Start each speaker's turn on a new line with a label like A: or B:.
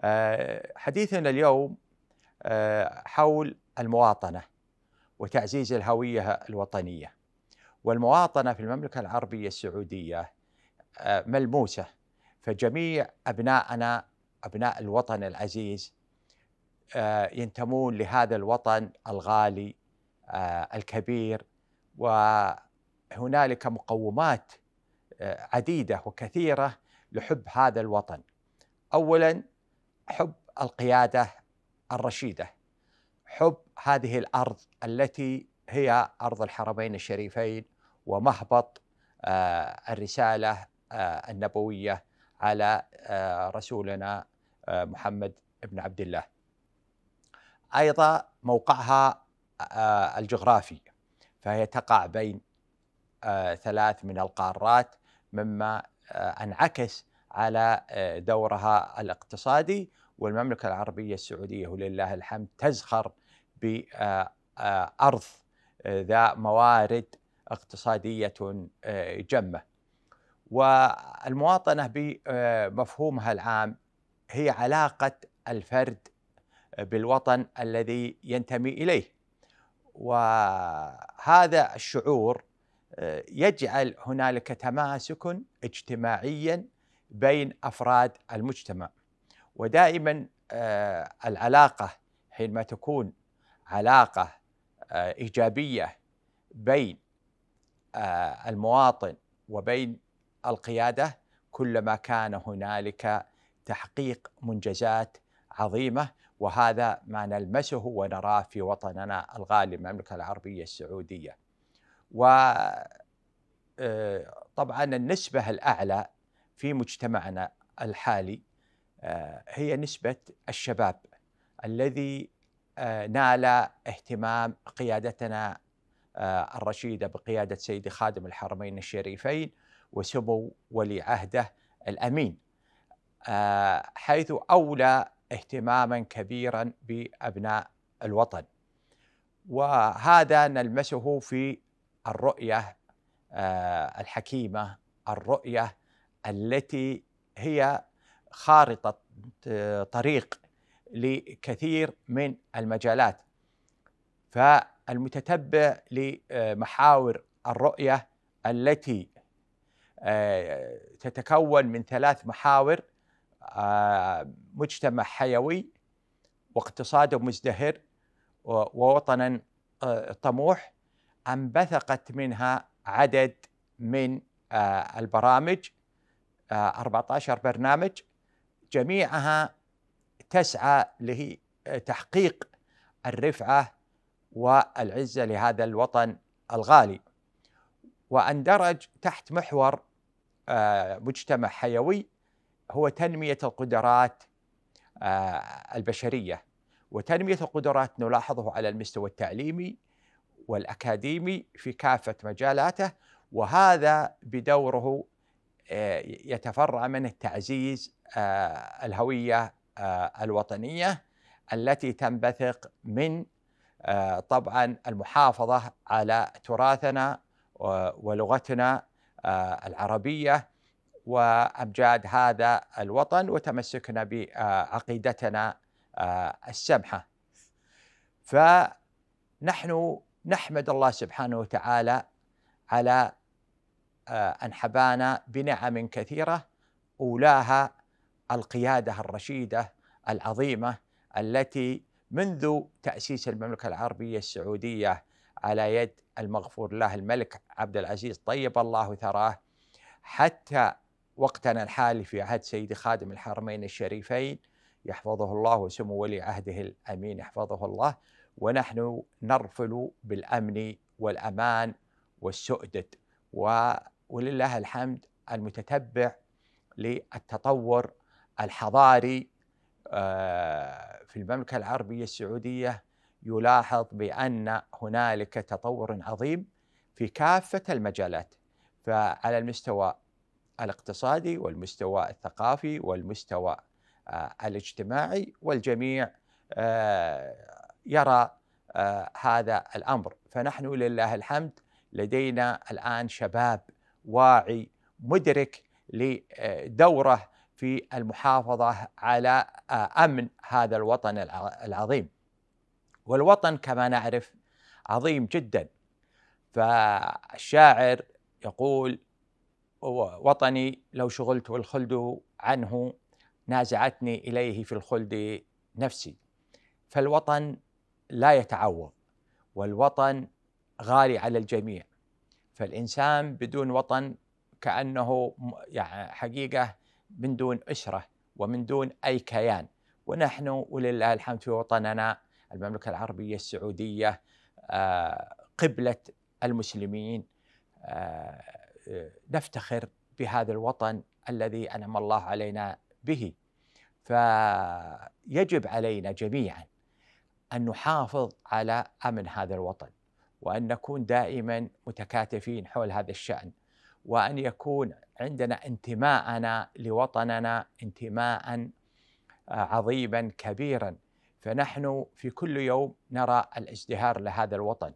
A: آه، حديثنا اليوم آه، حول المواطنة وتعزيز الهوية الوطنية والمواطنة في المملكة العربية السعودية آه، ملموسة فجميع أبنائنا أبناء الوطن العزيز ينتمون لهذا الوطن الغالي الكبير وهنالك مقومات عديدة وكثيرة لحب هذا الوطن أولا حب القياده الرشيده حب هذه الارض التي هي ارض الحرمين الشريفين ومهبط آه، الرساله آه، النبويه على آه، رسولنا محمد بن عبد الله. ايضا موقعها الجغرافي فهي تقع بين ثلاث من القارات مما انعكس على آه، دورها الاقتصادي والمملكة العربية السعودية ولله الحمد تزخر بأرض آه، آه، ذا موارد اقتصادية جمة والمواطنة بمفهومها العام هي علاقة الفرد بالوطن الذي ينتمي إليه وهذا الشعور يجعل هنالك تماسك اجتماعيا بين افراد المجتمع ودائما آه، العلاقه حينما تكون علاقه آه، ايجابيه بين آه، المواطن وبين القياده كلما كان هنالك تحقيق منجزات عظيمه وهذا ما نلمسه ونراه في وطننا الغالي المملكه العربيه السعوديه. وطبعا النسبه الاعلى في مجتمعنا الحالي آه، هي نسبة الشباب الذي آه، نال اهتمام قيادتنا آه، الرشيدة بقيادة سيدي خادم الحرمين الشريفين وسمو ولي عهده الأمين حيث أولى اهتماما كبيرا بأبناء الوطن وهذا نلمسه في الرؤية الحكيمة الرؤية التي هي خارطة آه، طريق لكثير من المجالات فالمتتبع لمحاور الرؤية التي آه، تتكون من ثلاث محاور آه، مجتمع حيوي واقتصاد مزدهر ووطنا طموح أنبثقت منها عدد من البرامج 14 آه، برنامج جميعها تسعى له آه، تحقيق الرفعه والعزه لهذا الوطن الغالي واندرج تحت محور آه، مجتمع حيوي هو تنميه القدرات البشريه وتنميه القدرات نلاحظه على المستوى التعليمي والاكاديمي في كافه مجالاته وهذا بدوره آه، يتفرع منه تعزيز آه، الهويه آه، الوطنيه التي تنبثق من طبعا المحافظه على تراثنا ولغتنا العربيه وأمجاد هذا الوطن وتمسكنا بعقيدتنا السمحه. فنحن نحمد الله سبحانه وتعالى على آه، أنحبانا بنعم كثيرة أولاها القيادة الرشيدة العظيمة التي منذ تأسيس المملكة العربية السعودية على يد المغفور له الملك عبد العزيز طيب الله ثراه حتى وقتنا الحالي في عهد سيد خادم الحرمين الشريفين يحفظه الله وسمو ولي عهده الامين يحفظه الله ونحن نرفل بالامن والامان والسؤدد و ولله الحمد المتتبع للتطور الحضاري آه، في المملكه العربيه السعوديه يلاحظ بان هنالك تطور عظيم في كافه المجالات فعلى المستوى الاقتصادي والمستوى الثقافي والمستوى آه، الاجتماعي والجميع آه، يرى هذا الامر فنحن لله الحمد لدينا الان شباب واعي مدرك لدوره في المحافظه على آه، امن هذا الوطن العظيم. والوطن كما نعرف عظيم جدا فالشاعر يقول وطني لو شغلت الخلد عنه نازعتني اليه في الخلد نفسي فالوطن لا يتعوض والوطن غالي على الجميع فالإنسان بدون وطن كأنه يعني حقيقة من دون أسرة ومن دون أي كيان ونحن ولله الحمد في وطننا المملكة العربية السعودية آه، قبلة المسلمين آه، آه، نفتخر بهذا الوطن الذي أنعم الله علينا به فيجب علينا جميعا أن نحافظ على أمن هذا الوطن وأن نكون دائما متكاتفين حول هذا الشأن وأن يكون عندنا انتماءنا لوطننا انتماء آه، عظيما كبيرا فنحن في كل يوم نرى الازدهار لهذا الوطن